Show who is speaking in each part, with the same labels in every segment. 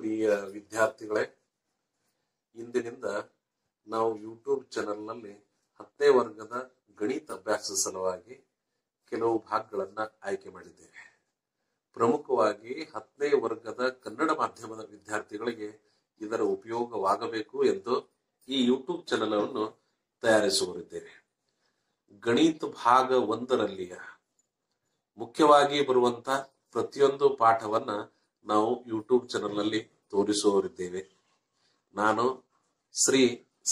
Speaker 1: ಪ್ರಿಯ ವಿದ್ಯಾರ್ಥಿಗಳೇ ಇಂದಿನಿಂದ ನಾವು ಯೂಟ್ಯೂಬ್ ಚಾನೆಲ್ನಲ್ಲಿ ಹತ್ತನೇ ವರ್ಗದ ಗಣಿತ ಅಭ್ಯಾಸದ ಸಲುವಾಗಿ ಕೆಲವು ಭಾಗಗಳನ್ನು ಆಯ್ಕೆ ಮಾಡಿದ್ದೇವೆ ಪ್ರಮುಖವಾಗಿ ಹತ್ತನೇ ವರ್ಗದ ಕನ್ನಡ ಮಾಧ್ಯಮದ ವಿದ್ಯಾರ್ಥಿಗಳಿಗೆ ಇದರ ಉಪಯೋಗವಾಗಬೇಕು ಎಂದು ಈ ಯೂಟ್ಯೂಬ್ ಚಾನೆಲ್ ಅನ್ನು ತಯಾರಿಸುವರಿದ್ದೇವೆ ಗಣಿತ ಭಾಗ ಒಂದರಲ್ಲಿಯ ಮುಖ್ಯವಾಗಿ ಬರುವಂತ ಪ್ರತಿಯೊಂದು ಪಾಠವನ್ನ ನಾವು ಯೂಟ್ಯೂಬ್ ಚಾನೆಲ್ನಲ್ಲಿ ನಲ್ಲಿ ತೋರಿಸುವವರಿದ್ದೇವೆ ನಾನು Shri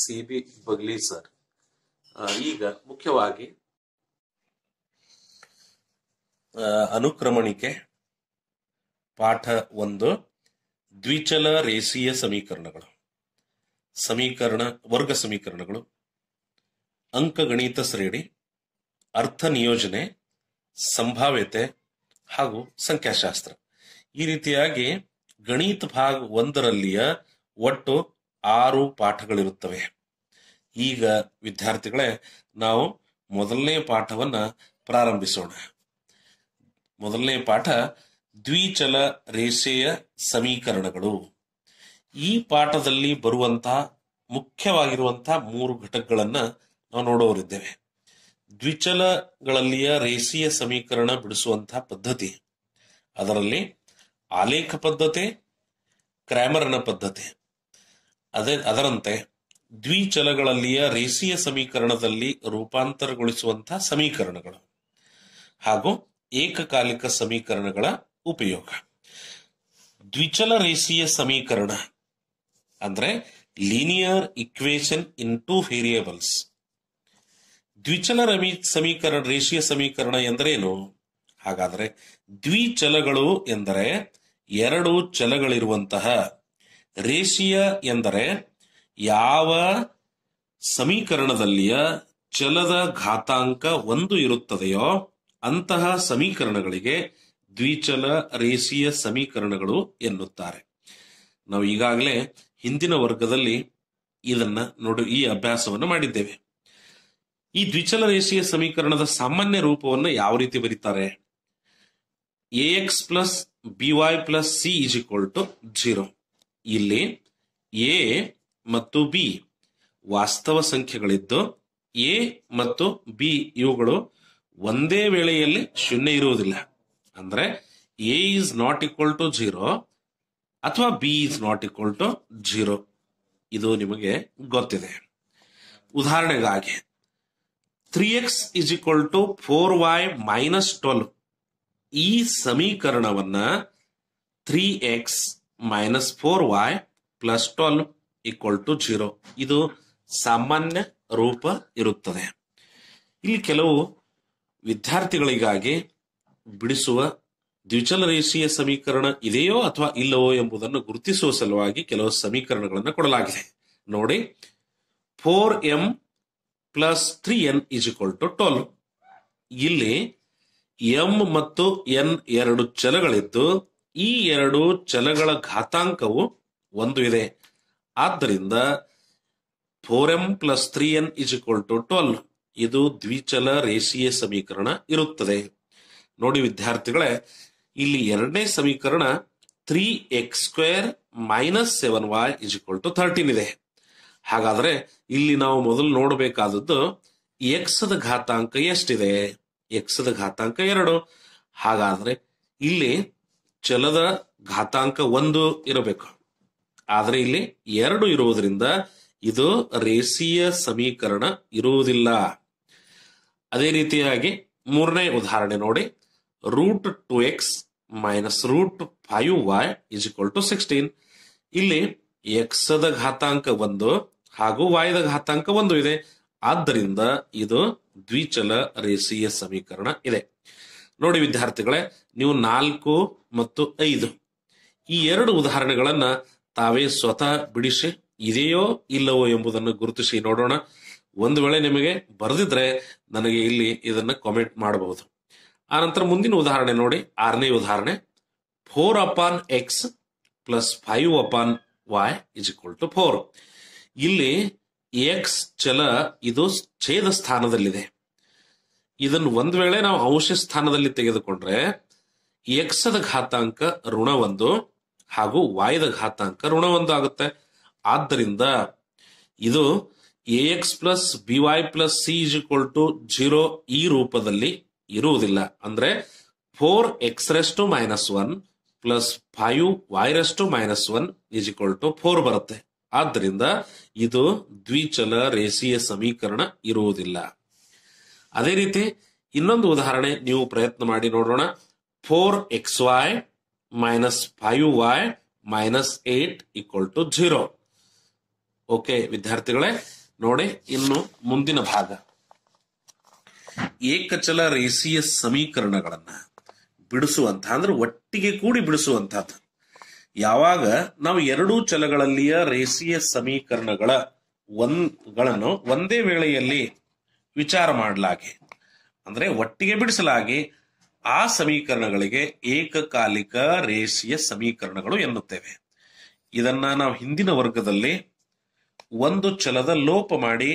Speaker 1: C B Bagli sir ಈಗ ಮುಖ್ಯವಾಗಿ ಅನುಕ್ರಮಣಿಕೆ ಪಾಠ ಒಂದು ದ್ವಿಚಲ ರೇಸಿಯ ಸಮೀಕರಣಗಳು ಸಮೀಕರಣ ವರ್ಗ ಸಮೀಕರಣಗಳು ಅಂಕಗಣಿತ ಶ್ರೇಣಿ ಅರ್ಥ ನಿಯೋಜನೆ ಸಂಭಾವ್ಯತೆ ಹಾಗೂ ಸಂಖ್ಯಾಶಾಸ್ತ್ರ ಈ ರೀತಿಯಾಗಿ ಗಣಿತ ಭಾಗ ಒಂದರಲ್ಲಿಯ ಒಟ್ಟು ಆರು ಪಾಠಗಳಿರುತ್ತವೆ ಈಗ ವಿದ್ಯಾರ್ಥಿಗಳೇ ನಾವು ಮೊದಲನೇ ಪಾಠವನ್ನ ಪ್ರಾರಂಭಿಸೋಣ ಮೊದಲನೇ ಪಾಠ ದ್ವಿಚಲ ರೇಷೆಯ ಸಮೀಕರಣಗಳು ಈ ಪಾಠದಲ್ಲಿ ಬರುವಂತ ಮುಖ್ಯವಾಗಿರುವಂತ ಮೂರು ಘಟಕಗಳನ್ನ ನಾವು ನೋಡೋರಿದ್ದೇವೆ ದ್ವಿಚಲಗಳಲ್ಲಿಯ ರೇಷೀಯ ಸಮೀಕರಣ ಬಿಡಿಸುವಂತಹ ಪದ್ಧತಿ ಅದರಲ್ಲಿ ಆಲೇಖ ಪದ್ಧತಿ ಕ್ರ್ಯಾಮರ್ನ ಪದ್ಧತಿ ಅದೇ ಅದರಂತೆ ದ್ವಿಚಲಗಳಲ್ಲಿಯ ರೇಸಿಯ ಸಮೀಕರಣದಲ್ಲಿ ರೂಪಾಂತರಗೊಳಿಸುವಂತಹ ಸಮೀಕರಣಗಳು ಹಾಗೂ ಏಕಕಾಲಿಕ ಸಮೀಕರಣಗಳ ಉಪಯೋಗ ದ್ವಿಚಲ ರೇಸಿಯ ಸಮೀಕರಣ ಅಂದ್ರೆ linear equation in two variables ದ್ವಿಚಲ ರಮಿ ಸಮೀಕರಣ ರೇಷಿಯ ಸಮೀಕರಣ ಎಂದರೇನು ಹಾಗಾದರೆ ದ್ವಿಚಲಗಳು ಎಂದರೆ ಎರಡು ಚಲಗಳಿರುವಂತಹ ರೇಷಿಯ ಎಂದರೆ ಯಾವ ಸಮೀಕರಣದಲ್ಲಿಯ ಚಲದ ಘಾತಾಂಕ ಒಂದು ಇರುತ್ತದೆಯೋ ಅಂತಹ ಸಮೀಕರಣಗಳಿಗೆ ದ್ವಿಚಲ ರೇಷೀಯ ಸಮೀಕರಣಗಳು ಎನ್ನುತ್ತಾರೆ ನಾವು ಈಗಾಗಲೇ ಹಿಂದಿನ ವರ್ಗದಲ್ಲಿ ಇದನ್ನ ನೋಡು ಈ ಅಭ್ಯಾಸವನ್ನು ಮಾಡಿದ್ದೇವೆ ಈ ದ್ವಿಚಲ ರೇಷಿಯ ಸಮೀಕರಣದ ಸಾಮಾನ್ಯ ರೂಪವನ್ನು ಯಾವ ರೀತಿ ಬರೀತಾರೆ a x plus b y plus c is equal to zero ಇಲ್ಲಿ ಎ ಮತ್ತು ಬಿ ವಾಸ್ತವ ಸಂಖ್ಯೆಗಳಿದ್ದು ಎ ಮತ್ತು ಬಿ ಇವುಗಳು ಒಂದೇ ವೇಳೆಯಲ್ಲಿ ಶೂನ್ಯ ಇರುವುದಿಲ್ಲ ಅಂದರೆ a is not equal to zero ಅಥವಾ b is not equal to zero ಇದು ನಿಮಗೆ ಗೊತ್ತಿದೆ ಉದಾಹರಣೆಗಾಗಿ three x is equal to four y minus twelve ಈ ಸಮೀಕರಣವನ್ನ three x minus four y plus twelve equal to zero ಇದು ಸಾಮಾನ್ಯ ರೂಪ ಇರುತ್ತದೆ ಇಲ್ಲಿ ಕೆಲವು ವಿದ್ಯಾರ್ಥಿಗಳಿಗಾಗಿ ಬಿಡಿಸುವ ದ್ವಿಚಲ ಸಮೀಕರಣ ಇದೆಯೋ ಅಥವಾ ಇಲ್ಲವೋ ಎಂಬುದನ್ನು ಗುರುತಿಸುವ ಸಲುವಾಗಿ ಕೆಲವು ಸಮೀಕರಣಗಳನ್ನು ಕೊಡಲಾಗಿದೆ ನೋಡಿ four m plus three n is equal to twelve ಇಲ್ಲಿ ಎಂ ಮತ್ತು ಎನ್ ಎರಡು ಚಲಗಳಿದ್ದು ಈ ಎರಡು ಚಲಗಳ ಘಾತಾಂಕವು ಒಂದು ಇದೆ ಆದ್ದರಿಂದ four m plus three n is equal to twelve ಇದು ದ್ವಿಚಲ ರೇಷೀಯ ಸಮೀಕರಣ ಇರುತ್ತದೆ ನೋಡಿ ವಿದ್ಯಾರ್ಥಿಗಳೇ ಇಲ್ಲಿ ಎರಡನೇ ಸಮೀಕರಣ three x square minus seven y is equal to thirteen ಇದೆ ಹಾಗಾದರೆ ಇಲ್ಲಿ ನಾವು ಮೊದಲು ನೋಡಬೇಕಾದದ್ದು ಎಕ್ಸ್ ಘಾತಾಂಕ ಎಷ್ಟಿದೆ ಎಕ್ಸದ ಘಾತಾಂಕ ಎರಡು ಹಾಗಾದ್ರೆ ಇಲ್ಲಿ ಚಲದ ಘಾತಾಂಕ ಒಂದು ಇರಬೇಕು ಆದ್ರೆ ಇಲ್ಲಿ ಎರಡು ಇರುವುದರಿಂದ ಇದು ರೇಸಿಯ ಸಮೀಕರಣ ಇರುವುದಿಲ್ಲ ಅದೇ ರೀತಿಯಾಗಿ ಮೂರನೇ ಉದಾಹರಣೆ ನೋಡಿ root two x minus root five y is equal to sixteen ಇಲ್ಲಿ ಎಕ್ಸದ ಘಾತಾಂಕ ಒಂದು ಹಾಗೂ ವಾಯ್ದ ಘಾತಾಂಕ ಒಂದು ಇದೆ ಆದ್ದರಿಂದ ಇದು ದ್ವಿಚಲ ರೇಖೀಯ ಸಮೀಕರಣ ಇದೆ ನೋಡಿ ವಿದ್ಯಾರ್ಥಿಗಳೇ ನೀವು ನಾಲ್ಕು ಮತ್ತು ಐದು ಈ ಎರಡು ಉದಾಹರಣೆಗಳನ್ನ ತಾವೇ ಸ್ವತಃ ಬಿಡಿಸಿ ಇದೆಯೋ ಇಲ್ಲವೋ ಎಂಬುದನ್ನು ಗುರುತಿಸಿ ನೋಡೋಣ ಒಂದು ವೇಳೆ ನಿಮಗೆ ಬರೆದಿದ್ರೆ ನನಗೆ ಇಲ್ಲಿ ಇದನ್ನು ಕಾಮೆಂಟ್ ಮಾಡಬಹುದು ಆನಂತರ ಮುಂದಿನ ಉದಾಹರಣೆ ನೋಡಿ ಆರನೇ ಉದಾಹರಣೆ four upon x plus five upon y is equal to four ಇಲ್ಲಿ ಎಕ್ಸ್ ಚಲ ಇದು ಛೇದ ಸ್ಥಾನದಲ್ಲಿದೆ ಇದನ್ನು ಒಂದು ವೇಳೆ ನಾವು ಅಂಶ ಸ್ಥಾನದಲ್ಲಿ ತೆಗೆದುಕೊಂಡ್ರೆ ಎಕ್ಸದ ಘಾತಾಂಕ ಋಣ ಒಂದು ಹಾಗೂ ವಾಯದ ಘಾತಾಂಕ ಋಣ ಒಂದು ಆಗುತ್ತೆ ಆದ್ದರಿಂದ ಇದು a x plus b y plus c is equal to zero ಈ ರೂಪದಲ್ಲಿ ಇರುವುದಿಲ್ಲ ಅಂದ್ರೆ four x raise to minus one plus five y raise to minus one is equal to four ಬರುತ್ತೆ ಆದ್ದರಿಂದ ಇದು ದ್ವಿಚಲ ರೇಸಿಯ ಸಮೀಕರಣ ಇರುವುದಿಲ್ಲ ಅದೇ ರೀತಿ ಇನ್ನೊಂದು ಉದಾಹರಣೆ ನೀವು ಪ್ರಯತ್ನ ಮಾಡಿ ನೋಡೋಣ four x y minus five y minus eight equal to zero okay ವಿದ್ಯಾರ್ಥಿಗಳೇ ನೋಡಿ ಇನ್ನು ಮುಂದಿನ ಭಾಗ ಏಕಚಲ ರೇಸಿಯ ಸಮೀಕರಣಗಳನ್ನ ಬಿಡಿಸುವಂತಹ ಅಂದ್ರೆ ಒಟ್ಟಿಗೆ ಕೂಡಿ ಬಿಡಿಸುವಂತಹದ್ದು ಯಾವಾಗ ನಾವು ಎರಡೂ ಚಲಗಳಲ್ಲಿಯ ರೇಸಿಯ ಸಮೀಕರಣಗಳ ಒಂದ್ಗಳನ್ನು ಒಂದೇ ವೇಳೆಯಲ್ಲಿ ವಿಚಾರ ಮಾಡಲಾಗಿ ಅಂದ್ರೆ ಒಟ್ಟಿಗೆ ಬಿಡಿಸಲಾಗಿ ಆ ಸಮೀಕರಣಗಳಿಗೆ ಏಕಕಾಲಿಕ ರೇಸಿಯ ಸಮೀಕರಣಗಳು ಎನ್ನುತ್ತೇವೆ ಇದನ್ನ ನಾವು ಹಿಂದಿನ ವರ್ಗದಲ್ಲಿ ಒಂದು ಛಲದ ಲೋಪ ಮಾಡಿ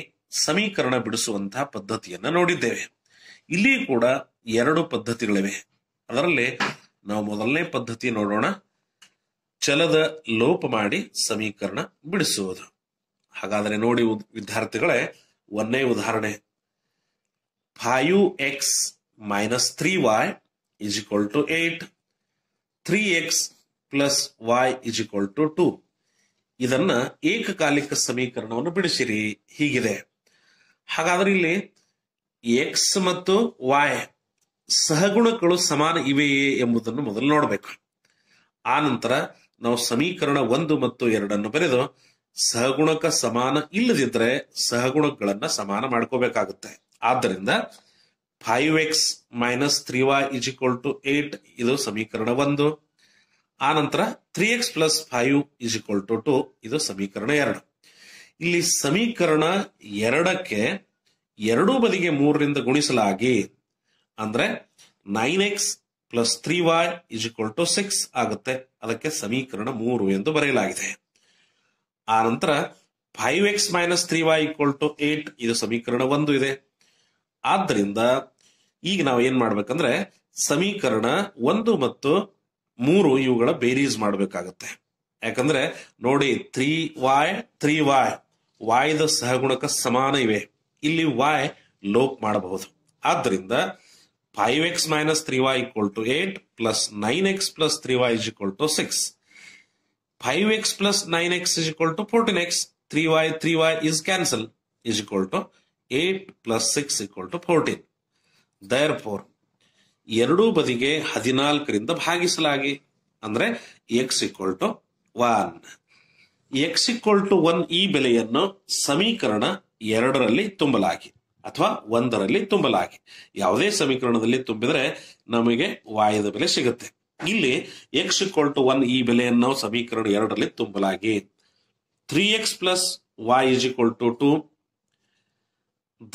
Speaker 1: ಸಮೀಕರಣ ಬಿಡಿಸುವಂತಹ ಪದ್ಧತಿಯನ್ನ ನೋಡಿದ್ದೇವೆ ಇಲ್ಲಿ ಕೂಡ ಎರಡು ಪದ್ಧತಿಗಳಿವೆ ಅದರಲ್ಲಿ ನಾವು ಮೊದಲನೇ ಪದ್ಧತಿ ನೋಡೋಣ ಚಲದ ಲೋಪ ಮಾಡಿ ಸಮೀಕರಣ ಬಿಡಿಸುವುದು ಹಾಗಾದರೆ ನೋಡಿ ವಿದ್ಯಾರ್ಥಿಗಳೇ ಒಂದೇ ಉದಾಹರಣೆ five x minus three y is equal to eight three x plus y is equal to two ಇದನ್ನ ಏಕಕಾಲಿಕ ಸಮೀಕರಣವನ್ನು ಬಿಡಿಸಿರಿ ಹೀಗಿದೆ ಹಾಗಾದ್ರೆ ಇಲ್ಲಿ ಎಕ್ಸ್ ಮತ್ತು ವಾಯ್ ಸಹಗುಣಗಳು ಸಮಾನ ಇವೆಯೇ ಎಂಬುದನ್ನು ಮೊದಲು ನೋಡಬೇಕು ಆ ನಂತರ ನಾವು ಸಮೀಕರಣ ಒಂದು ಮತ್ತು ಎರಡನ್ನು ಬರೆದು ಸಹಗುಣಕ ಸಮಾನ ಇಲ್ಲದಿದ್ರೆ ಸಹಗುಣಗಳನ್ನ ಸಮಾನ ಮಾಡ್ಕೋಬೇಕಾಗುತ್ತೆ ಆದ್ದರಿಂದ five x minus three y is equal to eight ಇದು ಸಮೀಕರಣ ಒಂದು ಆ ನಂತರ three x plus five is equal to two ಇದು ಸಮೀಕರಣ ಎರಡು ಇಲ್ಲಿ ಸಮೀಕರಣ ಎರಡಕ್ಕೆ ಎರಡೂ ಬದಿಗೆ ಮೂರರಿಂದ ಗುಣಿಸಲಾಗಿ ಅಂದ್ರೆ nine x plus three y is equal to six ಆಗುತ್ತೆ ಅದಕ್ಕೆ ಸಮೀಕರಣ ಮೂರು ಎಂದು ಬರೆಯಲಾಗಿದೆ ಆ ನಂತರ five x minus three y equal to eight ಇದು ಸಮೀಕರಣ ಒಂದು ಇದೆ ಆದ್ದರಿಂದ ಈಗ ನಾವು ಏನ್ ಮಾಡ್ಬೇಕಂದ್ರೆ ಸಮೀಕರಣ ಒಂದು ಮತ್ತು ಮೂರು ಇವುಗಳ ಬೇರೀಸ್ ಮಾಡಬೇಕಾಗುತ್ತೆ ಯಾಕಂದ್ರೆ ನೋಡಿ ತ್ರೀ ವಾಯ್ ತ್ರೀ ವಾಯ್ ವಾಯ್ದ ಸಹಗುಣಕ ಸಮಾನ ಇವೆ ಇಲ್ಲಿ ವಾಯ್ ಲೋಪ್ ಮಾಡಬಹುದು ಆದ್ದರಿಂದ five x minus three y equal to eight plus nine x plus three y is equal to six five x plus nine x equal to fourteen x three y three y is cancel is equal to eight plus six equal to fourteen therefore ಎರಡೂ ಬದಿಗೆ ಹದಿನಾಲ್ಕರಿಂದ ಭಾಗಿಸಲಾಗಿ ಅಂದ್ರೆ x equal to one X equal to one ಈ ಬೆಲೆಯನ್ನು ಸಮೀಕರಣ ಎರಡರಲ್ಲಿ ತುಂಬಲಾಗಿ ಅಥವಾ ಒಂದರಲ್ಲಿ ತುಂಬಲಾಗಿ ಯಾವುದೇ ಸಮೀಕರಣದಲ್ಲಿ ತುಂಬಿದರೆ ನಮಗೆ ವಾಯದ ಬೆಲೆ ಸಿಗುತ್ತೆ ಇಲ್ಲಿ ಎಕ್ಸ್ ಇಕ್ವಲ್ ಟು ಒನ್ ಈ ಬೆಲೆಯನ್ನು ಸಮೀಕರಣ ಎರಡರಲ್ಲಿ ತುಂಬಲಾಗಿ three x plus y is equal to two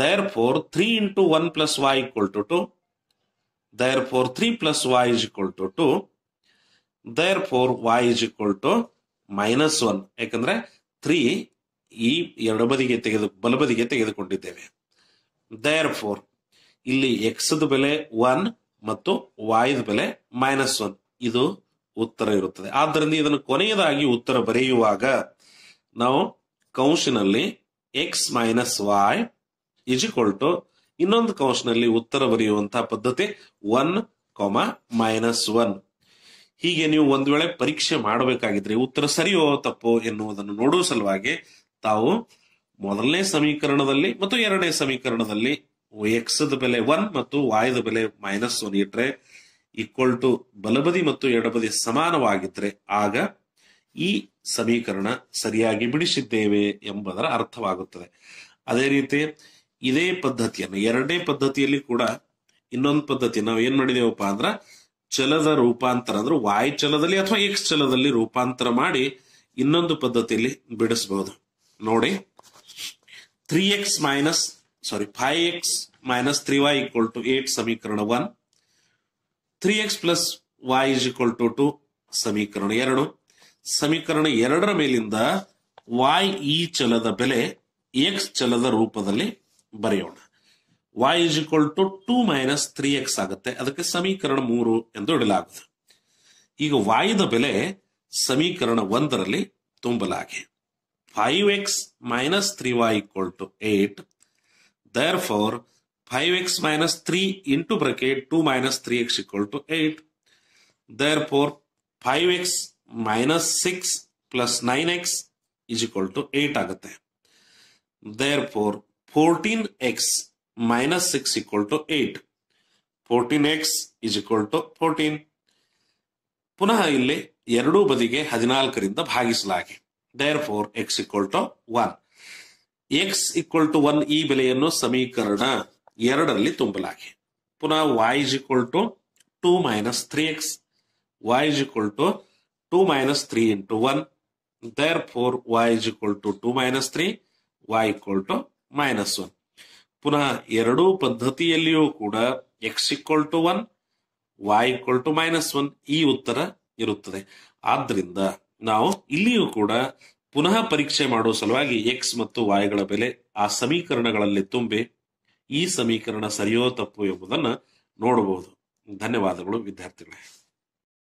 Speaker 1: therefore three into one plus y equal to two therefore three plus y is equal to two therefore y is equal to minus one ಯಾಕಂದ್ರೆ three ಈ ಎರಡು ಬದಿಗೆ ತೆಗೆದು ಬಲಬದಿಗೆ ತೆಗೆದುಕೊಂಡಿದ್ದೇವೆ therefore ಇಲ್ಲಿ x ಬೆಲೆ one ಮತ್ತು ವಾಯ್ದ ಬೆಲೆ ಮೈನಸ್ ಒನ್ ಇದು ಉತ್ತರ ಇರುತ್ತದೆ ಆದ್ದರಿಂದ ಇದನ್ನು ಕೊನೆಯದಾಗಿ ಉತ್ತರ ಬರೆಯುವಾಗ ನಾವು ಕೌಶಿನಲ್ಲಿ x minus y is two ಇನ್ನೊಂದು ಕೌಶನಲ್ಲಿ ಉತ್ತರ ಬರೆಯುವಂತಹ ಪದ್ಧತಿ ಒನ್ ಕೊಮ ಮೈನಸ್ ಒನ್ ಹೀಗೆ ನೀವು ಒಂದು ವೇಳೆ ಪರೀಕ್ಷೆ ಮಾಡಬೇಕಾಗಿದ್ರೆ ಉತ್ತರ ಸರಿಯೋ ತಪ್ಪೋ ಎನ್ನುವುದನ್ನು ನೋಡುವ ಸಲುವಾಗಿ ತಾವು ಮೊದಲನೇ ಸಮೀಕರಣದಲ್ಲಿ ಮತ್ತು ಎರಡನೇ ಸಮೀಕರಣದಲ್ಲಿ ಎಕ್ಸ್ ಬೆಲೆ ಒನ್ ಮತ್ತು ವಾಯದ ಬೆಲೆ ಮೈನಸ್ ಒನ್ ಇಟ್ರೆ ಈಕ್ವಲ್ ಟು ಬಲಬದಿ ಮತ್ತು ಎಡಬದಿ ಸಮಾನವಾಗಿದ್ರೆ ಆಗ ಈ ಸಮೀಕರಣ ಸರಿಯಾಗಿ ಬಿಡಿಸಿದ್ದೇವೆ ಎಂಬುದರ ಅರ್ಥವಾಗುತ್ತದೆ ಅದೇ ರೀತಿ ಇದೇ ಪದ್ಧತಿಯನ್ನು ಎರಡನೇ ಪದ್ಧತಿಯಲ್ಲಿ ಕೂಡ ಇನ್ನೊಂದು ಪದ್ಧತಿ ನಾವು ಏನ್ ಮಾಡಿದೇವಪ್ಪ ಅಂದ್ರ ಚಲದ ರೂಪಾಂತರ ಅಂದ್ರೆ ವಾಯ್ ಚಲದಲ್ಲಿ ಅಥವಾ ಎಕ್ಸ್ ಚಲದಲ್ಲಿ ರೂಪಾಂತರ ಮಾಡಿ ಇನ್ನೊಂದು ಪದ್ಧತಿಯಲ್ಲಿ ಬಿಡಿಸಬಹುದು ನೋಡಿ three x minus sorry five x minus three y equal to eight ಸಮೀಕರಣ one three x plus y is equal to two ಸಮೀಕರಣ ಎರಡು ಸಮೀಕರಣ ಎರಡರ ಮೇಲಿಂದ ವಾಯ್ ಈ ಚಲದ ಬೆಲೆ ಎಕ್ಸ್ ಚಲದ ರೂಪದಲ್ಲಿ ಬರೆಯೋಣ y is equal to two minus three x ಆಗುತ್ತೆ ಅದಕ್ಕೆ ಸಮೀಕರಣ ಮೂರು ಎಂದು ಇಡಲಾಗುತ್ತೆ ಈಗ ವಾಯದ ಬೆಲೆ ಸಮೀಕರಣ ಒಂದರಲ್ಲಿ ತುಂಬಲಾಗಿದೆ 5x minus 3y equal to 8. Therefore, 5x minus 3 into bracket 2 minus 3x equal to 8. Therefore, 5x minus 6 plus 9x is equal to 8 ಆಗುತ್ತೆ therefore 14x minus 6 equal to 8 14x is equal to 14 ಪುನಃ ಇಲ್ಲಿ ಎರಡೂ ಬದಿಗೆ ಹದಿನಾಲ್ಕರಿಂದ ಭಾಗಿಸಲಾಗಿದೆ therefore x equal to 1 x equal to 1 ಈ ಬೆಲೆಯನ್ನು ಸಮೀಕರಣ ಎರಡರಲ್ಲಿ ತುಂಬಲಾಗಿದೆ ಪುನಃ y is equal to 2 minus 3x y is equal to 2 minus 3 into 1 therefore y is equal to 2 minus 3 y equal to minus 1 ಪುನಃ ಎರಡೂ ಪದ್ಧತಿಯಲ್ಲಿಯೂ ಕೂಡ x equal to one y equal to minus one ಈ ಉತ್ತರ ಇರುತ್ತದೆ ಆದ್ದರಿಂದ ನಾವು ಇಲ್ಲಿಯೂ ಕೂಡ ಪುನಃ ಪರೀಕ್ಷೆ ಮಾಡುವ ಸಲುವಾಗಿ ಎಕ್ಸ್ ಮತ್ತು ವಾಯ್ಗಳ ಬೆಲೆ ಆ ಸಮೀಕರಣಗಳಲ್ಲಿ ತುಂಬಿ ಈ ಸಮೀಕರಣ ಸರಿಯೋ ತಪ್ಪು ಎಂಬುದನ್ನು ನೋಡಬಹುದು ಧನ್ಯವಾದಗಳು ವಿದ್ಯಾರ್ಥಿಗಳೇ